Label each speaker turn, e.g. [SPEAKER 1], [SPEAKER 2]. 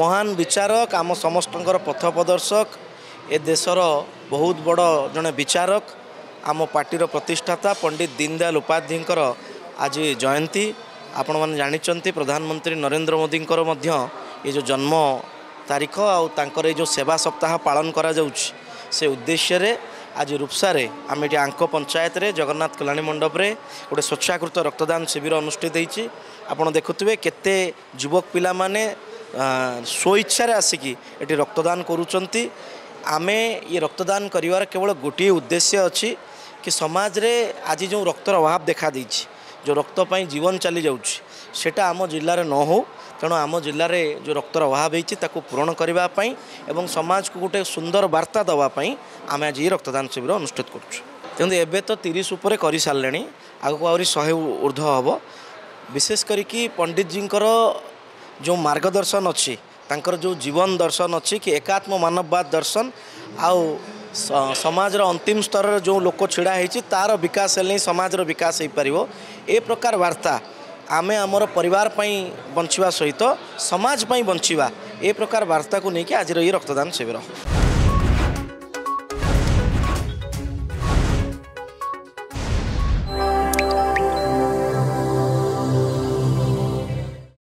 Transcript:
[SPEAKER 1] মহান বিচারক আম সমস্ত পথ প্রদর্শক এ দেশর বহু বড় জন বিচারক আম পার্টির প্রতিষ্ঠাতা পণ্ডিত দীনদয়াল উপাধ্যায়ঙ্কর আজ জয়ন্তী আপন মানে জাঁচান প্রধানমন্ত্রী নরেন্দ্র মোদীঙ্কর মধ্য এই যে জন্ম তারিখ আঙ্কর এই যে সেবা সপ্তাহ পালন করা যাচ্ছে সে উদ্দেশ্যে আজ রূপসারে আমি এটি আঙ্ক পঞ্চায়েতের জগন্নাথ কল্যাণী মণ্ডপে গোটে স্বচ্ছাকৃত রক্তদান শিবির অনুষ্ঠিত হয়েছি আপনার দেখুবে কেতে যুবক পিলা মানে স্বইচ্ছার ଆସିକି এটি রক্তদান କରୁଛନ୍ତି আমি ଇଏ রক্তদান କରିବାର কেবল গোটি উদ্দেশ্য ଅଛି କି ସମାଜରେ ଆଜି ଯେଉଁ ରକ୍ତର ଅଭାବ ଦେଖାଦେଇଛି ଯେଉଁ ରକ୍ତ ପାଇଁ ଜୀବନ ଚାଲିଯାଉଛି সেটা আমার জেলার ন হো তেমন আমার জেলার যে রক্তর অভাব হয়েছে তাকে পূরণ করা এবং সমাজকে গোটে সুন্দর বার্তা দেওয়া আমি আজ এই রক্তদান শিবির অনুষ্ঠিত করছু তেমন এবে তো তিরিশ উপরে করে সারে আগুক আহরি ঊর্ধ্ব হব বিশেষ করি পণ্ডিতজী जो मार्गदर्शन अच्छी तंकर जो जीवन दर्शन अच्छी कि एकात्म मानववाद दर्शन आउ समाज रा अंतिम स्तर जो लोग छिड़ा है जी तार विकास से समाज रा विकास ही परिवो ए प्रकार वार्ता आमे आमरा परिवार पाई बंचिवा सोई समाज पाई बंचिवा ये प्रकार वार्ता को नहीं क्या आज रोहिरक्तदान सेविरा